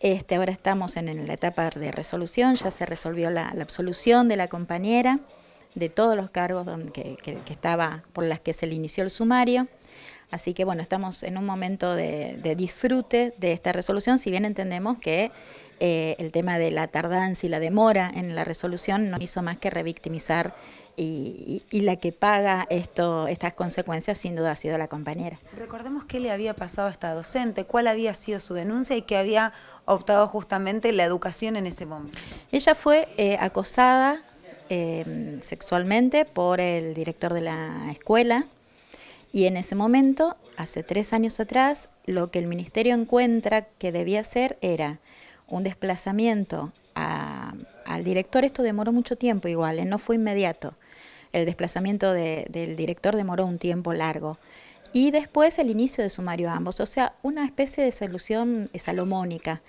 Este, ahora estamos en, la etapa de resolución, ya se resolvió la, absolución de la compañera de todos los cargos estaba por las que se le inició el sumario. Así que bueno, estamos en un momento de, disfrute de esta resolución, si bien entendemos que eh, el tema de la tardanza y la demora en la resolución no hizo más que revictimizar y, la que paga esto, estas consecuencias sin duda ha sido la compañera. Recordemos qué le había pasado a esta docente, cuál había sido su denuncia y que había optado justamente la educación en ese momento. Ella fue eh, acosada eh, sexualmente por el director de la escuela, y en ese momento, hace tres años atrás, lo que el ministerio encuentra que debía hacer era un desplazamiento a, al director. Esto demoró mucho tiempo igual, ¿eh? no fue inmediato. El desplazamiento del director demoró un tiempo largo. Y después el inicio de sumario a ambos, o sea, una especie de solución salomónica.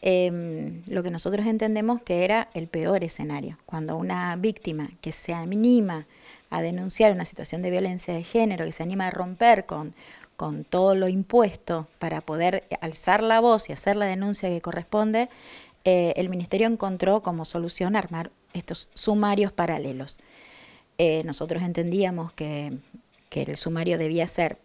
Em, lo que nosotros entendemos que era el peor escenario, cuando una víctima que se anima a denunciar una situación de violencia de género, que se anima a romper con, con todo lo impuesto para poder alzar la voz y hacer la denuncia que corresponde, eh, el Ministerio encontró como solución armar estos sumarios paralelos. Eh, nosotros entendíamos que, que el sumario debía ser,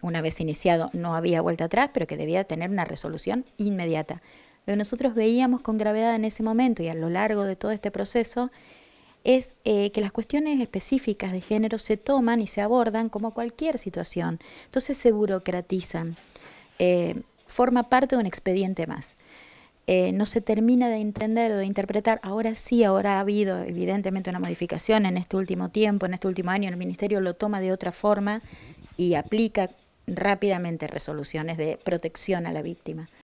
una vez iniciado, no había vuelta atrás, pero que debía tener una resolución inmediata. Lo nosotros veíamos con gravedad en ese momento y a lo largo de todo este proceso es eh, que las cuestiones específicas de género se toman y se abordan como cualquier situación. Entonces se burocratizan. Eh, forma parte de un expediente más. Eh, no se termina de entender o de interpretar. Ahora sí, ahora ha habido evidentemente una modificación en este último tiempo, en este último año, el Ministerio lo toma de otra forma y aplica rápidamente resoluciones de protección a la víctima.